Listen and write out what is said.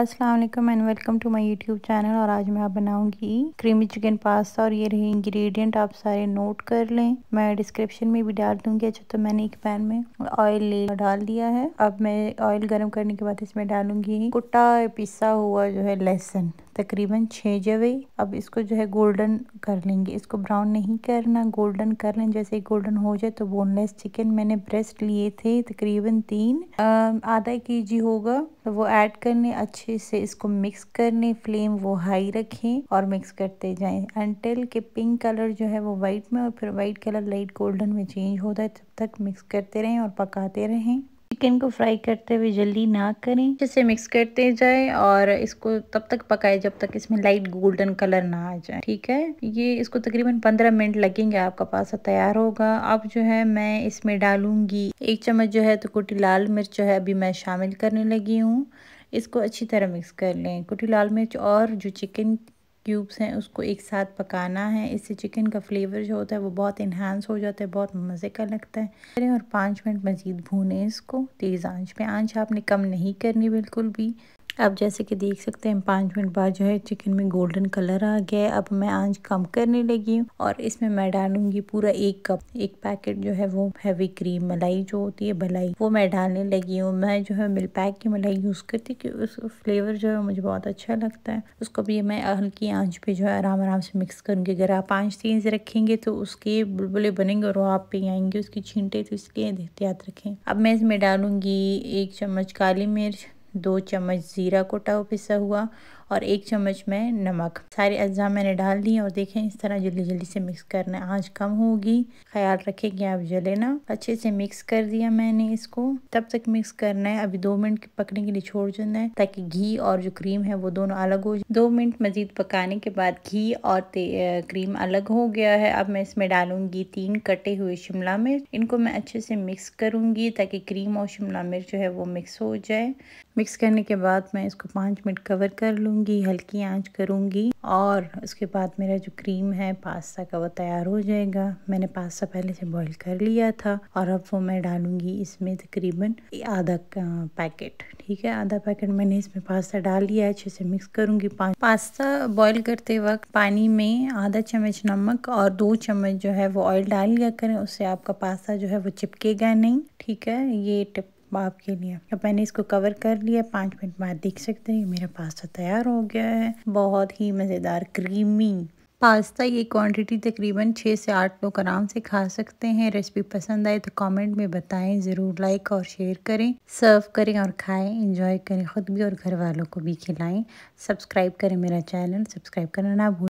अस्सलाम वालेकुम and welcome to my YouTube channel और आज मैं आप बनाऊंगी क्रीमी चिकन पास्ता और ये रहे इंग्रेडिएंट आप सारे नोट कर लें मैं डिस्क्रिप्शन में भी डाल दूंगी अच्छा तो मैंने एक पैन में ऑयल ले डाल दिया है अब मैं ऑयल गर्म करने के बाद इसमें डालूंगी कुटा पिसा हुआ जो है लहसुन तकरीबन छः जवे अब इसको जो है गोल्डन कर लेंगे इसको ब्राउन नहीं करना गोल्डन कर लें जैसे गोल्डन हो जाए तो बोनलेस चिकन मैंने ब्रेस्ट लिए थे तकरीबन तीन आधा के जी होगा तो वो ऐड करने अच्छे से इसको मिक्स करने फ्लेम वो हाई रखें और मिक्स करते जाएं एंटेल के पिंक कलर जो है वो वाइट में और फिर वाइट कलर लाइट गोल्डन में चेंज होता है तब तक मिक्स करते रहें और पकाते रहें चिकन को फ्राई करते हुए जल्दी ना करें जैसे मिक्स करते जाए और इसको तब तक पकाए जब तक इसमें लाइट गोल्डन कलर ना आ जाए ठीक है ये इसको तकरीबन पंद्रह मिनट लगेंगे आपका पास्ता तैयार होगा अब जो है मैं इसमें डालूंगी एक चम्मच जो है तो कुटी लाल मिर्च जो है अभी मैं शामिल करने लगी हूँ इसको अच्छी तरह मिक्स कर लें कुटी लाल मिर्च और जो चिकन क्यूब्स हैं उसको एक साथ पकाना है इससे चिकन का फ्लेवर जो होता है वो बहुत इन्हांस हो जाता है बहुत मज़े का लगता है करें और पाँच मिनट मज़ीद भूनें इसको तेज़ आंच पे आंच आपने कम नहीं करनी बिल्कुल भी अब जैसे कि देख सकते हैं पाँच मिनट बाद जो है चिकन में गोल्डन कलर आ गया है अब मैं आंच कम करने लगी हूँ और इसमें मैं डालूंगी पूरा एक कप एक पैकेट जो है वो हैवी क्रीम मलाई जो होती है भलाई वो मैं डालने लगी हूँ मैं जो है मिल पैक की मलाई यूज़ करती क्योंकि उस फ्लेवर जो है मुझे बहुत अच्छा लगता है उसको भी मैं हल्की आँच पर जो है आराम आराम से मिक्स करूँगी अगर आप आँच से रखेंगे तो उसके बुलबुले बनेंगे और वो आप पे आएंगे उसकी छींटे तो इसलिए एहतियात रखें अब मैं इसमें डालूंगी एक चम्मच काली मिर्च दो चम्मच ज़ीरा कोटा पिसा हुआ और एक चम्मच में नमक सारे अज्जा मैंने डाल दिए और देखें इस तरह जल्दी जल्दी से मिक्स करना है आँच कम होगी ख्याल रखें कि आप जले ना अच्छे से मिक्स कर दिया मैंने इसको तब तक मिक्स करना है अभी दो मिनट पकने के लिए छोड़ देना है ताकि घी और जो क्रीम है वो दोनों अलग हो जाए दो मिनट मज़ीद पकाने के बाद घी और क्रीम अलग हो गया है अब मैं इसमें डालूंगी तीन कटे हुए शिमला मिर्च इनको मैं अच्छे से मिक्स करूंगी ताकि क्रीम और शिमला मिर्च जो है वो मिक्स हो जाए मिक्स करने के बाद मैं इसको पाँच मिनट कवर कर लूँगी लूँगी हल्की आंच करूँगी और उसके बाद मेरा जो क्रीम है पास्ता का वो तैयार हो जाएगा मैंने पास्ता पहले से बॉईल कर लिया था और अब वो मैं डालूँगी इसमें तकरीबन आधा पैकेट ठीक है आधा पैकेट मैंने इसमें पास्ता डाल लिया अच्छे से मिक्स करूँगी पास्ता बॉयल करते वक्त पानी में आधा चम्मच नमक और दो चम्मच जो है वो ऑयल डाल लिया करें उससे आपका पास्ता जो है वो चिपकेगा नहीं ठीक है ये टिप बाप के लिए अब मैंने इसको कवर कर लिया पाँच मिनट बाद देख सकते हैं मेरा पास्ता तैयार हो गया है बहुत ही मज़ेदार क्रीमी पास्ता ये क्वांटिटी तकरीबन छः से आठ लोग आराम से खा सकते हैं रेसिपी पसंद आए तो कमेंट में बताएं ज़रूर लाइक और शेयर करें सर्व करें और खाएं इंजॉय करें ख़ुद भी और घर वालों को भी खिलाएं सब्सक्राइब करें मेरा चैनल सब्सक्राइब करना ना भूलें